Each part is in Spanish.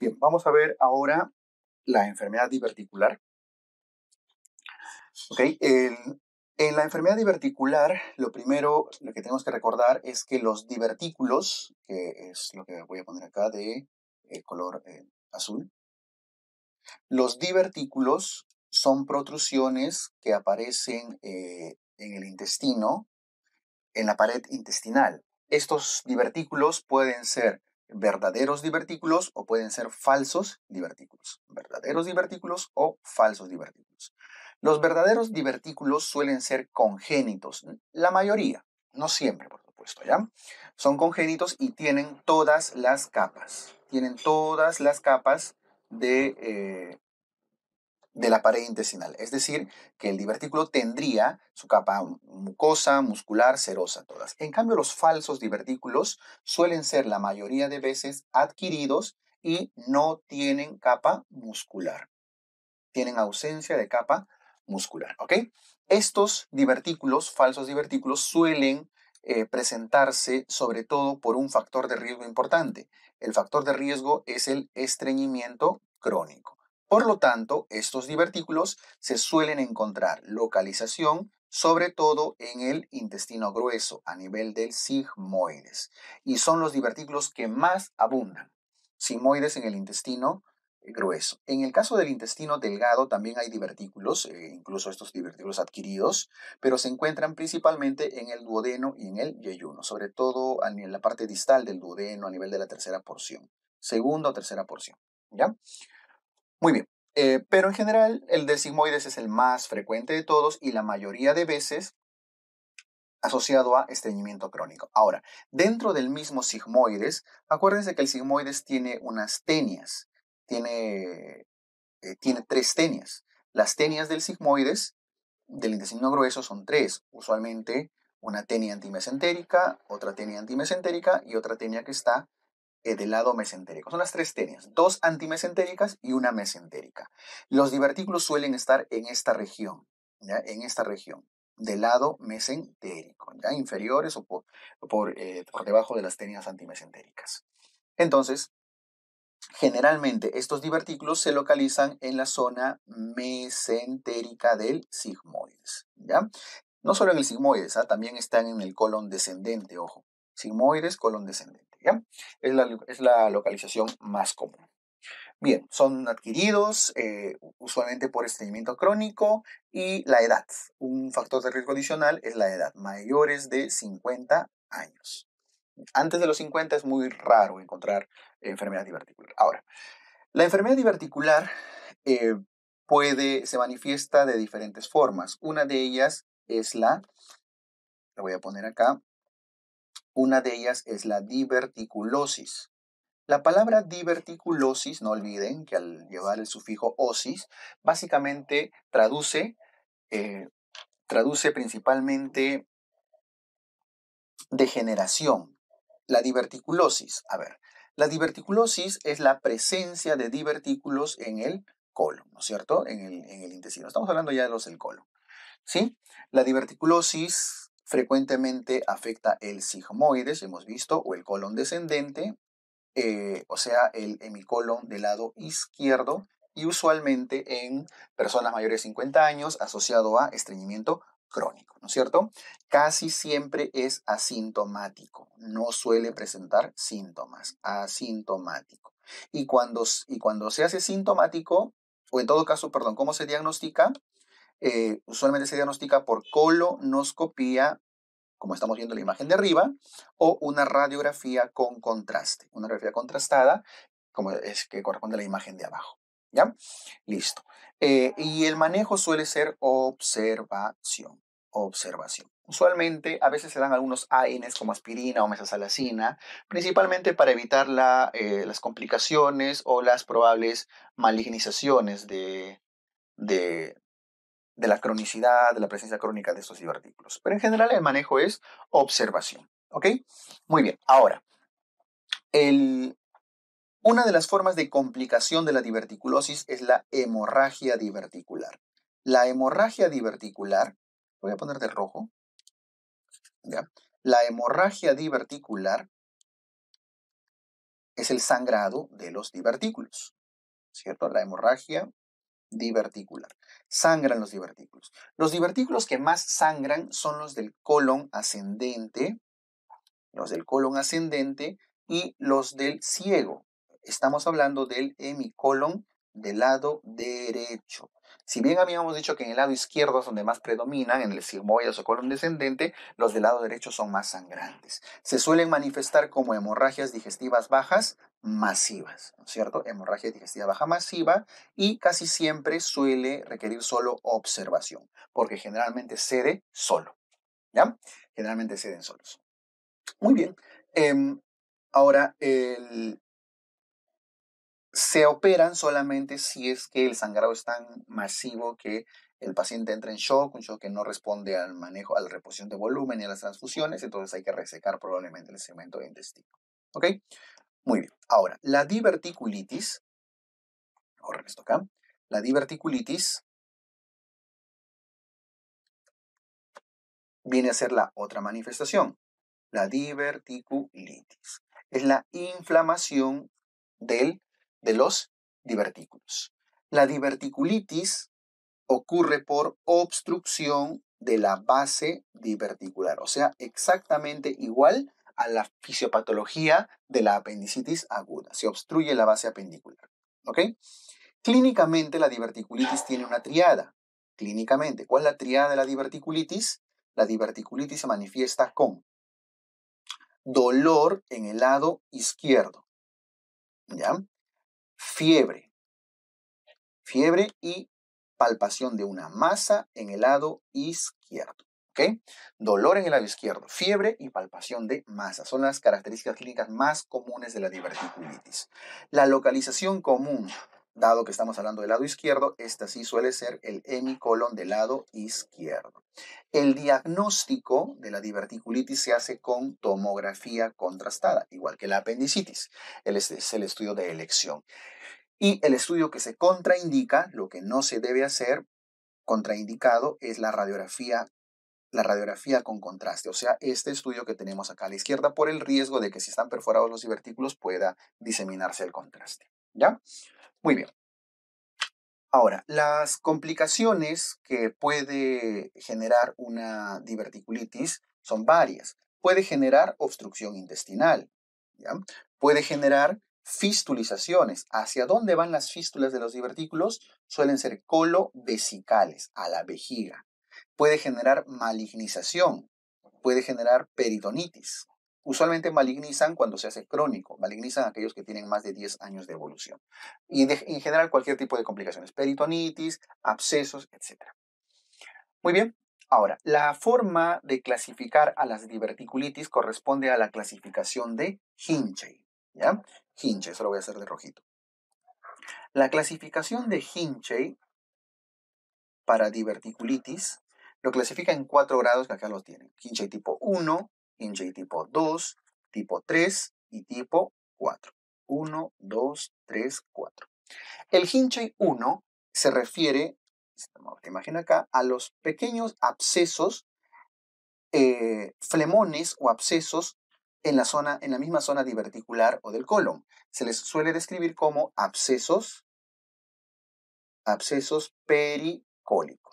Bien, vamos a ver ahora la enfermedad diverticular. en la enfermedad diverticular, lo primero lo que tenemos que recordar es que los divertículos, que es lo que voy a poner acá de eh, color eh, azul, los divertículos son protrusiones que aparecen eh, en el intestino, en la pared intestinal. Estos divertículos pueden ser verdaderos divertículos o pueden ser falsos divertículos. Verdaderos divertículos o falsos divertículos. Los verdaderos divertículos suelen ser congénitos, la mayoría, no siempre, por supuesto, ¿ya? Son congénitos y tienen todas las capas, tienen todas las capas de, eh, de la pared intestinal. Es decir, que el divertículo tendría su capa mucosa, muscular, serosa, todas. En cambio, los falsos divertículos suelen ser la mayoría de veces adquiridos y no tienen capa muscular. Tienen ausencia de capa muscular, ¿ok? Estos divertículos, falsos divertículos, suelen eh, presentarse sobre todo por un factor de riesgo importante. El factor de riesgo es el estreñimiento crónico. Por lo tanto, estos divertículos se suelen encontrar localización sobre todo en el intestino grueso a nivel del sigmoides y son los divertículos que más abundan. Sigmoides en el intestino eh, grueso. En el caso del intestino delgado también hay divertículos, eh, incluso estos divertículos adquiridos, pero se encuentran principalmente en el duodeno y en el yeyuno, sobre todo en la parte distal del duodeno a nivel de la tercera porción, segunda o tercera porción. ¿ya? Muy bien, eh, pero en general el del sigmoides es el más frecuente de todos y la mayoría de veces asociado a estreñimiento crónico. Ahora, dentro del mismo sigmoides, acuérdense que el sigmoides tiene unas tenias, tiene, eh, tiene tres tenias. Las tenias del sigmoides del intestino grueso son tres, usualmente una tenia antimesentérica, otra tenia antimesentérica y otra tenia que está eh, del lado mesentérico. Son las tres tenias, dos antimesentéricas y una mesentérica. Los divertículos suelen estar en esta región, ¿ya? en esta región, del lado mesentérico, ya inferiores o por, eh, debajo de las tenias antimesentéricas. Entonces, generalmente estos divertículos se localizan en la zona mesentérica del sigmoides. ¿ya? No solo en el sigmoides, ¿ah? también están en el colon descendente, ojo. Sigmoides, colon descendente. Es, la, es la localización más común. Bien, son adquiridos eh, usualmente por estreñimiento crónico y la edad. Un factor de riesgo adicional es la edad, mayores de 50 años. Antes de los 50 es muy raro encontrar enfermedad diverticular. Ahora, la enfermedad diverticular eh, puede, se manifiesta de diferentes formas. Una de ellas es la, la voy a poner acá, una de ellas es la diverticulosis. La palabra diverticulosis, no olviden que al llevar el sufijo osis, básicamente traduce, eh, traduce principalmente degeneración. La diverticulosis, a ver, la diverticulosis es la presencia de divertículos en el colon, ¿no es cierto? En el, en el intestino. Estamos hablando ya de los del colon. ¿Sí? La diverticulosis frecuentemente afecta el sigmoides, hemos visto, o el colon descendente, eh, o sea, el hemicolon del lado izquierdo, y usualmente en personas mayores de 50 años asociado a estreñimiento crónico, ¿no es cierto? Casi siempre es asintomático, no suele presentar síntomas, asintomático. Y cuando, y cuando se hace sintomático, o en todo caso, perdón, ¿cómo se diagnostica? Eh, usualmente se diagnostica por colonoscopía, como estamos viendo la imagen de arriba, o una radiografía con contraste, una radiografía contrastada, como es que corresponde a la imagen de abajo. ¿Ya? Listo. Eh, y el manejo suele ser observación. Observación. Usualmente a veces se dan algunos ANs como aspirina o mesasalacina, principalmente para evitar eh, las complicaciones o las probables malignizaciones de, de la cronicidad, de la presencia crónica de estos divertículos. Pero en general el manejo es observación. ¿Ok? Muy bien. Ahora, una de las formas de complicación de la diverticulosis es la hemorragia diverticular. La hemorragia diverticular, voy a poner de rojo, ¿ya? la hemorragia diverticular es el sangrado de los divertículos, ¿cierto? La hemorragia diverticular. Sangran los divertículos. Los divertículos que más sangran son los del colon ascendente, los del colon ascendente y los del ciego. Estamos hablando del hemicolon del lado derecho. Si bien habíamos dicho que en el lado izquierdo es donde más predominan, en el sigmoides o colon descendente, los del lado derecho son más sangrantes. Se suelen manifestar como hemorragias digestivas bajas masivas, ¿no es cierto? Hemorragia digestiva baja masiva y casi siempre suele requerir solo observación, porque generalmente cede solo, ¿ya? Generalmente ceden solos. Muy bien. Em, ahora, el, se operan solamente si es que el sangrado es tan masivo que el paciente entra en shock, un shock que no responde al manejo, a la reposición de volumen y a las transfusiones, entonces hay que resecar probablemente el segmento de intestino. ¿Ok? Muy bien. Ahora, la diverticulitis, corre esto acá, la diverticulitis viene a ser la otra manifestación, la diverticulitis. Es la inflamación del de los divertículos. La diverticulitis ocurre por obstrucción de la base diverticular, o sea, exactamente igual a la fisiopatología de la apendicitis aguda. Se obstruye la base apendicular. Clínicamente la diverticulitis tiene una triada. Clínicamente, ¿cuál es la triada de la diverticulitis? La diverticulitis se manifiesta con dolor en el lado izquierdo. ¿Ya? fiebre. Fiebre y palpación de una masa en el lado izquierdo. ¿ok? Dolor en el lado izquierdo, fiebre y palpación de masa. Son las características clínicas más comunes de la diverticulitis. La localización común Dado que estamos hablando del lado izquierdo, esta sí suele ser el hemicolon del lado izquierdo. El diagnóstico de la diverticulitis se hace con tomografía contrastada, igual que la apendicitis. Es el estudio de elección. Y el estudio que se contraindica, lo que no se debe hacer, contraindicado, es la radiografía la radiografía con contraste, o sea, este estudio que tenemos acá a la izquierda por el riesgo de que si están perforados los divertículos pueda diseminarse el contraste. ¿Ya? Muy bien. Ahora, las complicaciones que puede generar una diverticulitis son varias. Puede generar obstrucción intestinal, puede generar fistulizaciones. ¿Hacia dónde van las fístulas de los divertículos? Suelen ser colovesicales, a la vejiga. Puede generar malignización, puede generar peritonitis, usualmente malignizan cuando se hace crónico, malignizan aquellos que tienen más de 10 años de evolución. Y en general cualquier tipo de complicaciones, peritonitis, abscesos, etc. Muy bien, ahora, la forma de clasificar a las diverticulitis corresponde a la clasificación de hinche ¿Ya? eso lo voy a hacer de rojito. La clasificación de hinche para diverticulitis lo clasifica en cuatro grados que acá los tienen. Hinche tipo 1, Hinchey tipo 2, tipo 3 y tipo 4. 1, 2, 3, 4. El hinchey 1 se refiere, este, imagina acá, a los pequeños abscesos, eh, flemones o abscesos en la, zona, en la misma zona diverticular o del colon. Se les suele describir como abscesos pericólicos.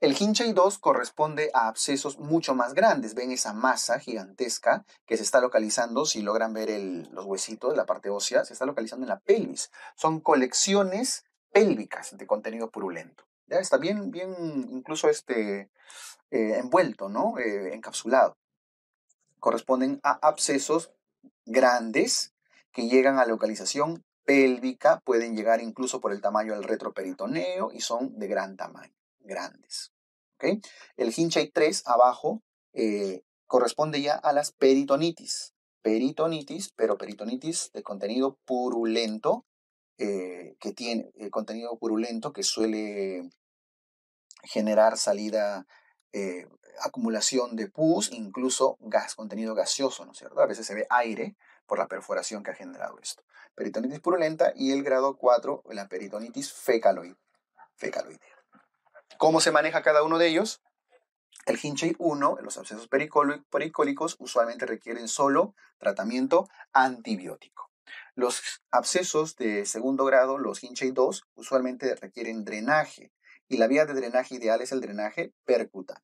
El El y 2 corresponde a abscesos mucho más grandes. Ven esa masa gigantesca que se está localizando, si logran ver los huesitos, la parte ósea, se está localizando en la pelvis. Son colecciones pélvicas de contenido purulento. ¿ya? Está bien, bien incluso este, eh, envuelto, ¿no? Eh, encapsulado. Corresponden a abscesos grandes que llegan a localización pélvica, pueden llegar incluso por el tamaño del retroperitoneo y son de gran tamaño, grandes. ¿okay? El y 3 abajo eh, corresponde ya a las peritonitis. Peritonitis, pero peritonitis de contenido purulento, eh, que tiene eh, contenido purulento que suele generar salida, acumulación de pus, incluso gas, contenido gaseoso, ¿no es cierto? A veces se ve aire por la perforación que ha generado esto. Peritonitis purulenta y el grado 4, la peritonitis fecaloide, fecaloidea. ¿Cómo se maneja cada uno de ellos? El Hinchay 1, los abscesos pericólicos, usualmente requieren solo tratamiento antibiótico. Los abscesos de segundo grado, los Hinchay 2, usualmente requieren drenaje. Y la vía de drenaje ideal es el drenaje percutáneo.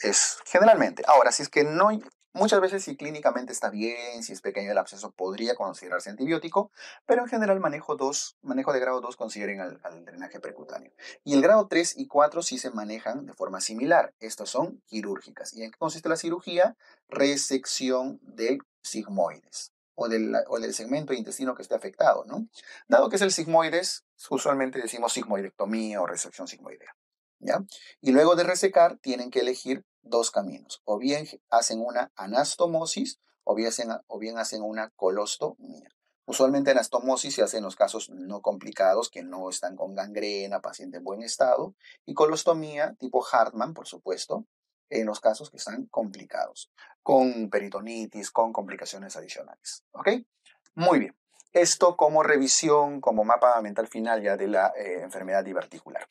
Es generalmente. Ahora, si es que no Muchas veces si clínicamente está bien, si es pequeño el absceso podría considerarse antibiótico, pero en general manejo, manejo de grado 2 consideren al, drenaje percutáneo. Y el grado 3 y 4 sí se manejan de forma similar. Estas son quirúrgicas. ¿Y en qué consiste la cirugía? Resección del sigmoides. O del, segmento de intestino que esté afectado, ¿no? Dado que es el sigmoides, usualmente decimos sigmoidectomía o resección sigmoidea, ¿ya? Y luego de resecar, tienen que elegir dos caminos. O bien hacen una anastomosis o bien hacen, o bien hacen una colostomía. Usualmente anastomosis se hace en los casos no complicados, que no están con gangrena, paciente en buen estado, y colostomía tipo Hartman, por supuesto, en los casos que están complicados, con peritonitis, con complicaciones adicionales. Muy bien. Esto como revisión, como mapa mental final ya de la eh, enfermedad diverticular.